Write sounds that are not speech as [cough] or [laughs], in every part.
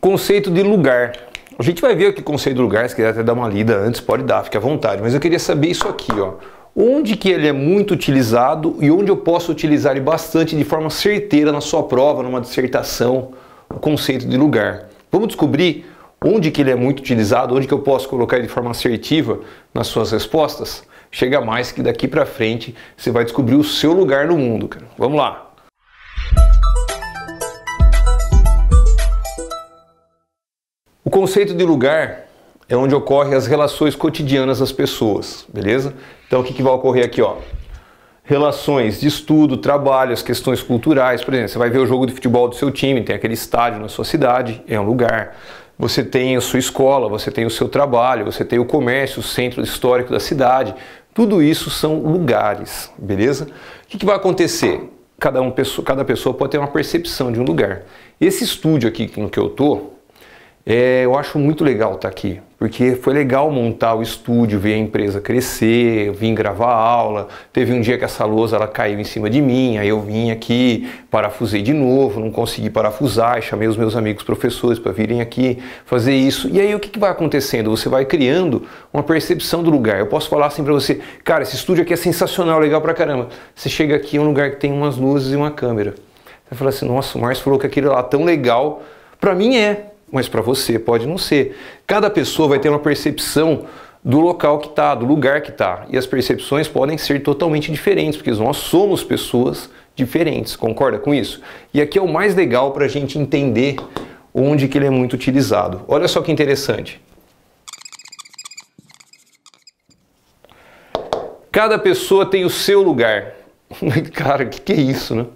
Conceito de lugar. A gente vai ver aqui o conceito de lugar, se quiser até dar uma lida antes, pode dar, fique à vontade. Mas eu queria saber isso aqui, ó. Onde que ele é muito utilizado e onde eu posso utilizar ele bastante de forma certeira na sua prova, numa dissertação, o conceito de lugar. Vamos descobrir onde que ele é muito utilizado, onde que eu posso colocar de forma assertiva nas suas respostas? Chega mais que daqui para frente você vai descobrir o seu lugar no mundo, cara. Vamos lá. conceito de lugar é onde ocorrem as relações cotidianas das pessoas, beleza? Então o que, que vai ocorrer aqui, ó? Relações de estudo, trabalho, as questões culturais, por exemplo, você vai ver o jogo de futebol do seu time, tem aquele estádio na sua cidade, é um lugar. Você tem a sua escola, você tem o seu trabalho, você tem o comércio, o centro histórico da cidade. Tudo isso são lugares, beleza? O que, que vai acontecer? Cada, um, cada pessoa pode ter uma percepção de um lugar. Esse estúdio aqui no que eu estou, é, eu acho muito legal estar tá aqui, porque foi legal montar o estúdio, ver a empresa crescer, vim gravar aula. Teve um dia que essa lousa ela caiu em cima de mim, aí eu vim aqui, parafusei de novo, não consegui parafusar, chamei os meus amigos professores para virem aqui fazer isso. E aí o que, que vai acontecendo? Você vai criando uma percepção do lugar. Eu posso falar assim para você, cara, esse estúdio aqui é sensacional, legal pra caramba. Você chega aqui, é um lugar que tem umas luzes e uma câmera. Você fala assim, nossa, o Marcio falou que aquilo lá é tão legal. Pra mim é, mas para você pode não ser. Cada pessoa vai ter uma percepção do local que está, do lugar que está. E as percepções podem ser totalmente diferentes, porque nós somos pessoas diferentes, concorda com isso? E aqui é o mais legal para a gente entender onde que ele é muito utilizado. Olha só que interessante. Cada pessoa tem o seu lugar. [laughs] Cara, o que, que é isso, né?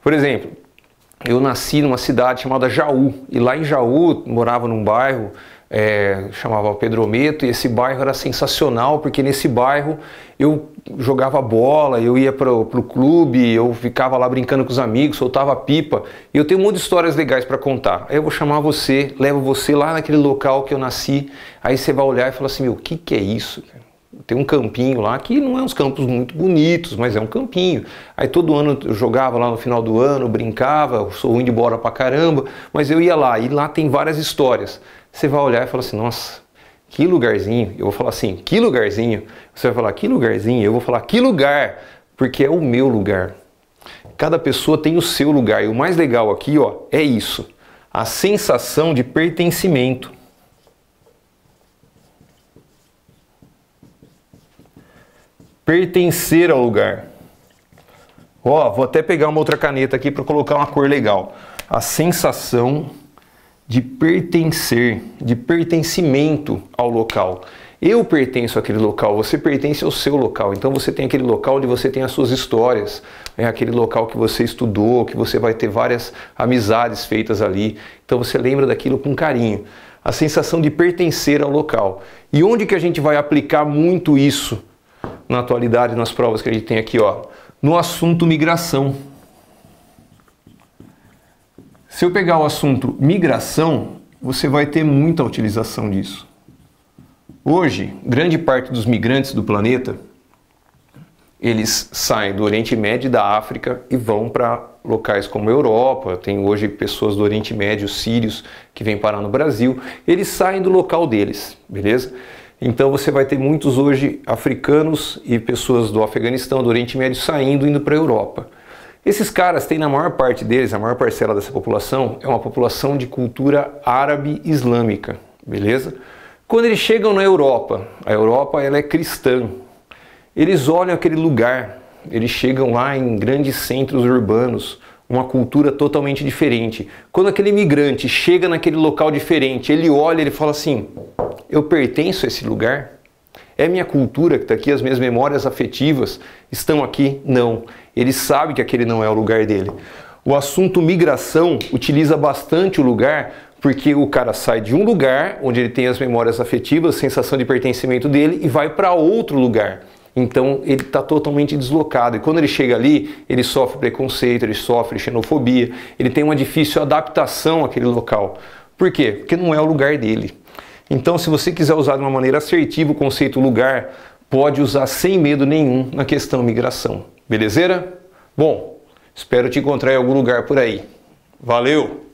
Por exemplo, eu nasci numa cidade chamada Jaú. E lá em Jaú, morava num bairro, é, chamava Pedrometo, e esse bairro era sensacional, porque nesse bairro eu jogava bola, eu ia pro, clube, eu ficava lá brincando com os amigos, soltava pipa. E eu tenho um monte de histórias legais para contar. Aí eu vou chamar você, levo você lá naquele local que eu nasci, aí você vai olhar e falar assim, meu, o que, que é isso, cara? tem um campinho lá que não é uns campos muito bonitos, mas é um campinho. Aí todo ano eu jogava lá no final do ano, brincava, sou ruim de bora pra caramba, mas eu ia lá e lá tem várias histórias. Você vai olhar e fala assim, nossa, que lugarzinho. Eu vou falar assim, que lugarzinho. Você vai falar que lugarzinho, eu vou falar que lugar, porque é o meu lugar. Cada pessoa tem o seu lugar e o mais legal aqui, ó, é isso. A sensação de pertencimento. pertencer ao lugar. Ó, oh, vou até pegar uma outra caneta aqui para colocar uma cor legal. A sensação de pertencer, de pertencimento ao local. Eu pertenço àquele local, você pertence ao seu local. Então você tem aquele local onde você tem as suas histórias, é aquele local que você estudou, que você vai ter várias amizades feitas ali. Então você lembra daquilo com carinho. A sensação de pertencer ao local. E onde que a gente vai aplicar muito isso? na atualidade, nas provas que a gente tem aqui, ó, no assunto migração. Se eu pegar o assunto migração, você vai ter muita utilização disso. Hoje, grande parte dos migrantes do planeta, eles saem do Oriente Médio e da África e vão para locais como a Europa. Tem hoje pessoas do Oriente Médio, sírios, que vêm parar no Brasil. Eles saem do local deles, beleza? Então você vai ter muitos hoje africanos e pessoas do Afeganistão, do Oriente Médio saindo indo para a Europa. Esses caras têm na maior parte deles, a maior parcela dessa população é uma população de cultura árabe islâmica, beleza? Quando eles chegam na Europa, a Europa ela é cristã. Eles olham aquele lugar, eles chegam lá em grandes centros urbanos, uma cultura totalmente diferente. Quando aquele imigrante chega naquele local diferente, ele olha, ele fala assim: eu pertenço a esse lugar? É minha cultura que está aqui, as minhas memórias afetivas estão aqui? Não. Ele sabe que aquele não é o lugar dele. O assunto migração utiliza bastante o lugar porque o cara sai de um lugar onde ele tem as memórias afetivas, sensação de pertencimento dele e vai para outro lugar. Então ele está totalmente deslocado. E quando ele chega ali, ele sofre preconceito, ele sofre xenofobia, ele tem uma difícil adaptação àquele local. Por quê? Porque não é o lugar dele. Então, se você quiser usar de uma maneira assertiva o conceito lugar, pode usar sem medo nenhum na questão migração. Belezeira? Bom, espero te encontrar em algum lugar por aí. Valeu!